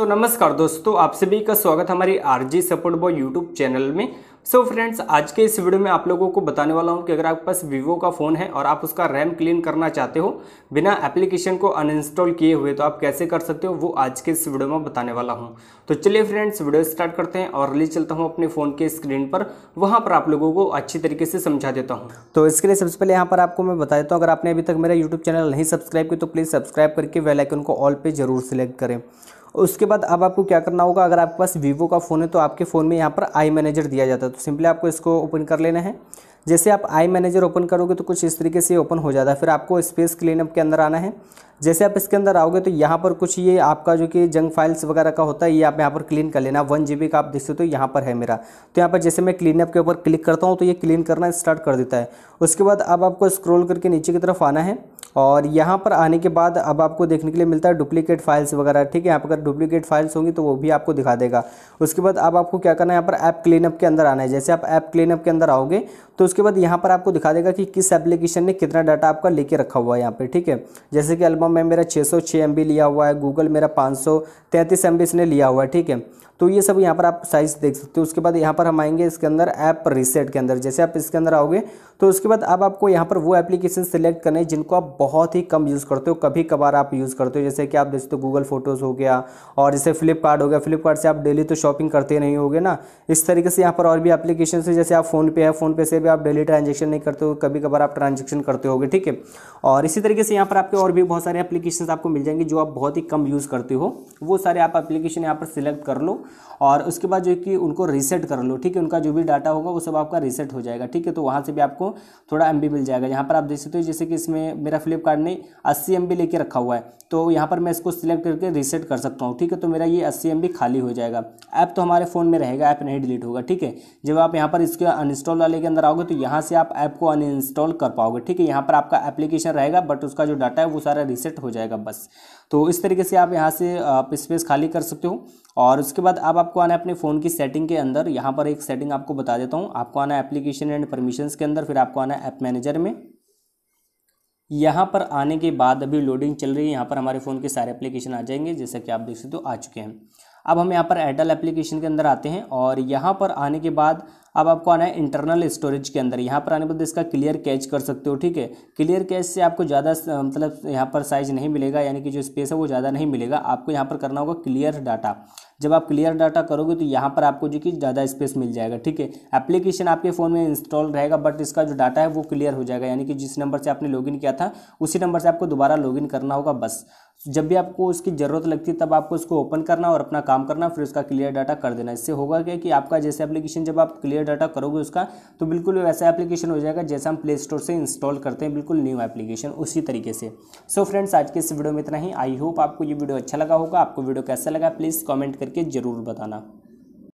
तो नमस्कार दोस्तों आप सभी का स्वागत हमारी RG support boy YouTube channel में सो so फ्रेंड्स आज के इस वीडियो में आप लोगों को बताने वाला हूं कि अगर आपके पास वीवो का फ़ोन है और आप उसका रैम क्लीन करना चाहते हो बिना एप्लीकेशन को अनइंस्टॉल किए हुए तो आप कैसे कर सकते हो वो आज के इस वीडियो में बताने वाला हूं तो चलिए फ्रेंड्स वीडियो स्टार्ट करते हैं और ले चलता हूँ अपने फ़ोन के स्क्रीन पर वहाँ पर आप लोगों को अच्छी तरीके से समझा देता हूँ तो इसके लिए सबसे पहले यहाँ पर आपको मैं बता देता हूँ अगर आपने अभी तक मेरा यूट्यूब चैनल नहीं सब्सक्राइब किया तो प्लीज़ सब्सक्राइब करके वेलाइकन को ऑल पर जरूर सेलेक्ट करें उसके बाद अब आपको क्या करना होगा अगर आपके पास वीवो का फ़ोन है तो आपके फ़ोन में यहाँ पर आई मैनेजर दिया जाता है तो सिंपली आपको इसको ओपन कर लेना है जैसे आप आई मैनेजर ओपन करोगे तो कुछ इस तरीके से ओपन हो जाता है फिर आपको स्पेस क्लीनअप के अंदर आना है जैसे आप इसके अंदर आओगे तो यहाँ पर कुछ ये आपका जो कि जंग फाइल्स वगैरह का होता है ये आप यहाँ पर क्लीन कर लेना वन जी का आप देख सकते हो तो यहाँ पर है मेरा तो यहाँ पर जैसे मैं क्लीनअप के ऊपर क्लिक करता हूँ तो ये क्लीन करना स्टार्ट कर देता है उसके बाद अब आपको स्क्रोल करके नीचे की तरफ आना है और यहाँ पर आने के बाद अब आपको देखने के लिए मिलता है डुप्लीकेट फाइल्स वगैरह ठीक है यहाँ पर अगर डुप्लीकेट फाइल्स होंगी तो वो भी आपको दिखा देगा उसके बाद अब आपको क्या करना है यहाँ पर ऐप क्लीनअप के अंदर आना है जैसे आप ऐप क्लीनअप के अंदर आओगे तो उसके बाद यहाँ पर आपको दिखा देगा कि किस एप्लीकेशन ने कितना डाटा आपका लेके रखा हुआ है यहाँ पर ठीक है जैसे कि एल्बम में मेरा छः सौ लिया हुआ है गूगल मेरा पाँच सौ इसने लिया हुआ है ठीक है तो ये सब यहाँ पर आप साइज देख सकते हो उसके बाद यहाँ पर हम आएंगे इसके अंदर ऐप रीसेट के अंदर जैसे आप इसके अंदर आओगे तो उसके बाद अब आपको यहाँ पर वो एप्लीकेशन सेलेक्ट करने जिनको आप बहुत ही कम यूज़ करते हो कभी कभार आप यूज़ करते हो जैसे कि आप जैसे तो गूगल फोटोज़ हो गया और जैसे फ्लिपकार्ट हो गया फ्लिपकार्ट से आप डेली तो शॉपिंग करते नहीं होगे ना इस तरीके से यहाँ पर और भी एप्लीकेशन से जैसे आप फ़ोनपे है फ़ोनपे से भी आप डेली ट्रांजेक्शन नहीं करते हो कभी कभार आप ट्रांजेक्शन करते हो ठीक है और इसी तरीके से यहाँ पर आपके और भी बहुत सारे एप्लीकेशन आपको मिल जाएंगे जो आप बहुत ही कम यूज़ करते हो वो सारे आप एप्लीकेशन यहाँ पर सिलेक्ट कर लो और उसके बाद जो कि उनको रीसेट कर लो ठीक है उनका जो भी डाटा होगा वो सब आपका रीसेट हो जाएगा ठीक है तो वहाँ से भी आपको थोड़ा एम मिल जाएगा यहाँ पर आप देख सकते हो जैसे कि इसमें मेरा फ्लिपकार्ट ने अस्सी एम लेके रखा हुआ है तो यहाँ पर मैं इसको सिलेक्ट करके रीसेट कर सकता हूँ ठीक है तो मेरा ये अस्सी एम खाली हो जाएगा ऐप तो हमारे फ़ोन में रहेगा ऐप नहीं डिलीट होगा ठीक है जब आप यहाँ पर इसके अनइंस्टॉल वाले के अंदर आओगे तो यहाँ से आप ऐप को अनइंस्टॉल कर पाओगे ठीक है यहाँ पर आपका एप्लीकेशन रहेगा बट उसका जो डाटा है वो सारा रीसेट हो जाएगा बस तो इस तरीके से आप यहाँ से आप स्पेस खाली कर सकते हो और उसके बाद आप आपको आना है अपने फ़ोन की सेटिंग के अंदर यहाँ पर एक सेटिंग आपको बता देता हूँ आपको आना है एप्लीकेशन एंड परमिशंस के अंदर फिर आपको आना है ऐप मैनेजर में यहाँ पर आने के बाद अभी लोडिंग चल रही है यहाँ पर हमारे फ़ोन के सारे एप्लीकेशन आ जाएंगे जैसा कि आप देख सकते हो आ चुके हैं अब हम यहाँ पर एयरटेल एप्लीकेशन के अंदर आते हैं और यहाँ पर आने के बाद अब आपको आना है इंटरनल स्टोरेज के अंदर यहाँ पर आने पर इसका क्लियर कैच कर सकते हो ठीक है क्लियर कैच से आपको ज़्यादा मतलब यहाँ पर साइज नहीं मिलेगा यानी कि जो स्पेस है वो ज़्यादा नहीं मिलेगा आपको यहाँ पर करना होगा क्लियर डाटा जब आप क्लियर डाटा करोगे तो यहाँ पर आपको जो कि ज़्यादा स्पेस मिल जाएगा ठीक है एप्लीकेशन आपके फ़ोन में इंस्टॉल रहेगा बट इसका जो डाटा है वो क्लियर हो जाएगा यानी कि जिस नंबर से आपने लॉगिन किया था उसी नंबर से आपको दोबारा लॉगिन करना होगा बस जब भी आपको उसकी ज़रूरत लगती है तब आपको उसको ओपन करना और अपना काम करना फिर उसका क्लियर डाटा कर देना इससे होगा क्या कि आपका जैसे एप्लीकेशन जब आप क्लियर डाटा करोगे उसका तो बिल्कुल वैसा एप्लीकेशन हो जाएगा जैसा हम प्ले स्टोर से इंस्टॉल करते हैं बिल्कुल न्यू एप्लीकेशन उसी तरीके से सो so फ्रेंड्स आज के इस वीडियो में इतना ही आई होप आपको ये वीडियो अच्छा लगा होगा आपको वीडियो कैसा लगा प्लीज़ कॉमेंट करके ज़रूर बताना